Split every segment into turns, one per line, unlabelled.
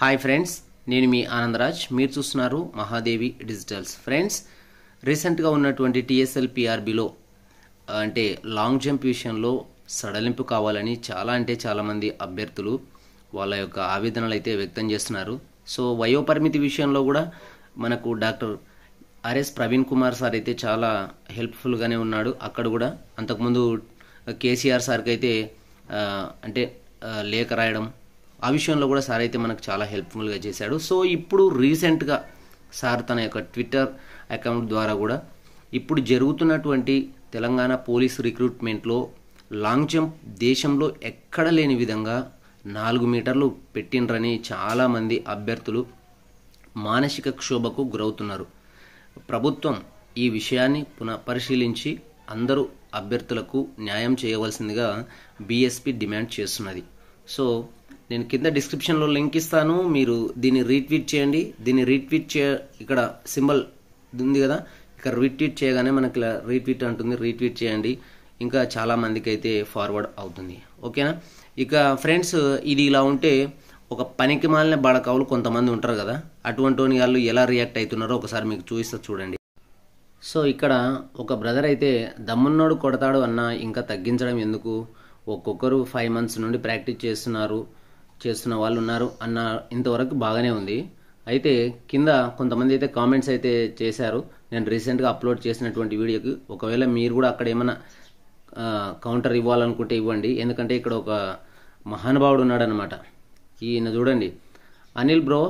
hi friends నేను మీ ఆనందరాజ్ మీరు చూస్తున్నారు మహాదేవి డిజిటల్స్ ఫ్రెండ్స్ రీసెంట్గా ఉన్నటువంటి టీఎస్ఎల్ పిఆర్బిలో అంటే లాంగ్ జంప్ విషయంలో సడలింపు కావాలని చాలా అంటే చాలామంది అభ్యర్థులు వాళ్ళ యొక్క ఆవేదనలు అయితే వ్యక్తం చేస్తున్నారు సో వయోపరిమితి విషయంలో కూడా మనకు doctor R S Praveen Kumar sir అయితే చాలా హెల్ప్ఫుల్గానే ఉన్నాడు అక్కడ కూడా అంతకుముందు కేసీఆర్ సార్కి అయితే అంటే లేఖ రాయడం ఆ విషయంలో కూడా సార్ అయితే మనకు చాలా హెల్ప్ఫుల్గా చేశాడు సో ఇప్పుడు రీసెంట్గా సార్ తన యొక్క ట్విట్టర్ అకౌంట్ ద్వారా కూడా ఇప్పుడు జరుగుతున్నటువంటి తెలంగాణ పోలీస్ రిక్రూట్మెంట్లో లాంగ్ జంప్ దేశంలో ఎక్కడ లేని విధంగా నాలుగు మీటర్లు పెట్టిండ్రని చాలామంది అభ్యర్థులు మానసిక క్షోభకు గురవుతున్నారు ప్రభుత్వం ఈ విషయాన్ని పునః పరిశీలించి అందరూ అభ్యర్థులకు న్యాయం చేయవలసిందిగా బీఎస్పీ డిమాండ్ చేస్తున్నది సో నేను కింద డిస్క్రిప్షన్లో లింక్ ఇస్తాను మీరు దీన్ని రీట్వీట్ చేయండి దీన్ని రీట్వీట్ చే ఇక్కడ సింబల్ ఉంది కదా ఇక్కడ రీట్వీట్ చేయగానే మనకి రీట్వీట్ అంటుంది రీట్వీట్ చేయండి ఇంకా చాలా మందికి అయితే ఫార్వర్డ్ అవుతుంది ఓకేనా ఇక ఫ్రెండ్స్ ఇది ఇలా ఉంటే ఒక పనికి మాలిన బడకావులు కొంతమంది ఉంటారు కదా అటువంటి వాళ్ళు ఎలా రియాక్ట్ అవుతున్నారో ఒకసారి మీకు చూపిస్తే చూడండి సో ఇక్కడ ఒక బ్రదర్ అయితే దమ్మున్నోడు కొడతాడు అన్న ఇంకా తగ్గించడం ఎందుకు ఒక్కొక్కరు ఫైవ్ మంత్స్ నుండి ప్రాక్టీస్ చేస్తున్నారు చేస్తున్న వాళ్ళు ఉన్నారు అన్న ఇంతవరకు బాగానే ఉంది అయితే కింద కొంతమంది అయితే కామెంట్స్ అయితే చేశారు నేను రీసెంట్గా అప్లోడ్ చేసినటువంటి వీడియోకి ఒకవేళ మీరు కూడా అక్కడ ఏమైనా కౌంటర్ ఇవ్వాలనుకుంటే ఇవ్వండి ఎందుకంటే ఇక్కడ ఒక మహానుభావుడు ఉన్నాడనమాట ఈయన చూడండి అనిల్ బ్రో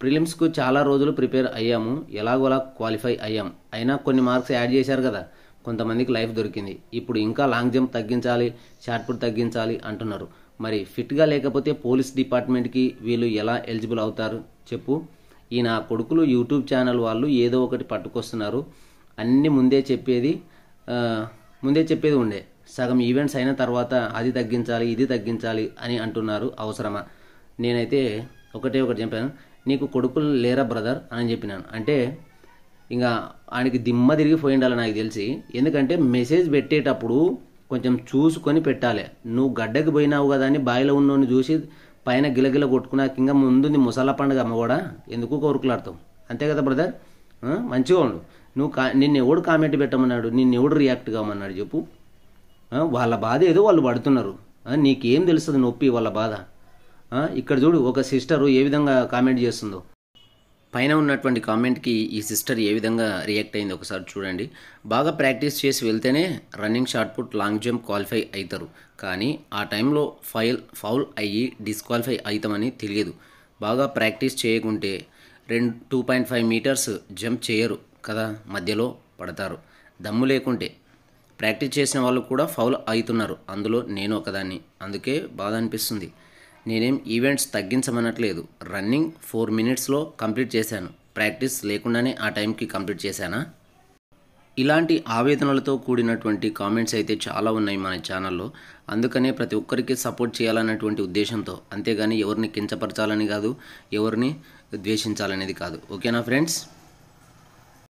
ప్రిలిమ్స్కు చాలా రోజులు ప్రిపేర్ అయ్యాము ఎలాగోలా క్వాలిఫై అయ్యాం అయినా కొన్ని మార్క్స్ యాడ్ చేశారు కదా కొంతమందికి లైఫ్ దొరికింది ఇప్పుడు ఇంకా లాంగ్ జంప్ తగ్గించాలి షార్ట్ పుట్ తగ్గించాలి అంటున్నారు మరి ఫిట్గా లేకపోతే పోలీస్ డిపార్ట్మెంట్కి వీళ్ళు ఎలా ఎలిజిబుల్ అవుతారు చెప్పు ఈ నా కొడుకులు యూట్యూబ్ ఛానల్ వాళ్ళు ఏదో ఒకటి పట్టుకొస్తున్నారు అన్నీ ముందే చెప్పేది ముందే చెప్పేది ఉండే సగం ఈవెంట్స్ అయిన తర్వాత అది తగ్గించాలి ఇది తగ్గించాలి అని అంటున్నారు అవసరమా నేనైతే ఒకటే ఒకటి చెప్పాను నీకు కొడుకులు లేరా బ్రదర్ అని చెప్పినాను అంటే ఇంకా ఆయనకి దిమ్మ తిరిగి పోయి ఉండాలి నాకు తెలిసి ఎందుకంటే మెసేజ్ పెట్టేటప్పుడు కొంచెం చూసుకొని పెట్టాలి నువ్వు గడ్డకి పోయినావు కదా అని బావిలో ఉన్నోని చూసి పైన గిలగిల కొట్టుకున్నాక ఇంకా ముందుంది ముసల పండుగ అమ్మ కూడా ఎందుకు కోరుకులాడతావు అంతే కదా బ్రదర్ మంచిగా ఉండు నువ్వు కా నిన్ను ఎవడు కామెంట్ పెట్టమన్నాడు నిన్ను ఎవడు రియాక్ట్ కామన్నాడు చెప్పు వాళ్ళ బాధ ఏదో వాళ్ళు పడుతున్నారు నీకేం తెలుస్తుంది నొప్పి వాళ్ళ బాధ ఇక్కడ చూడు ఒక సిస్టరు ఏ విధంగా కామెంట్ చేస్తుందో పైన ఉన్నటువంటి కామెంట్కి ఈ సిస్టర్ ఏ విధంగా రియాక్ట్ అయింది ఒకసారి చూడండి బాగా ప్రాక్టీస్ చేసి వెళ్తేనే running shot put long jump qualify అవుతారు కానీ ఆ టైంలో ఫైల్ ఫౌల్ అయ్యి డిస్క్వాలిఫై అవుతామని తెలియదు బాగా ప్రాక్టీస్ చేయకుంటే రెండు two point five metres jump చేయరు కదా మధ్యలో పడతారు దమ్ము లేకుంటే ప్రాక్టీస్ చేసిన వాళ్ళు కూడా ఫౌల్ అవుతున్నారు అందులో నేను ఒకదాన్ని అందుకే బాధ అనిపిస్తుంది నేనేం ఈవెంట్స్ తగ్గించమనట్లేదు రన్నింగ్ ఫోర్ మినిట్స్లో కంప్లీట్ చేశాను ప్రాక్టీస్ లేకుండానే ఆ టైంకి కంప్లీట్ చేశానా ఇలాంటి ఆవేదనలతో కూడినటువంటి కామెంట్స్ అయితే చాలా ఉన్నాయి మన ఛానల్లో అందుకనే ప్రతి ఒక్కరికి సపోర్ట్ చేయాలన్నటువంటి ఉద్దేశంతో అంతేగాని ఎవరిని కించపరచాలని కాదు ఎవరిని ద్వేషించాలనేది కాదు ఓకేనా ఫ్రెండ్స్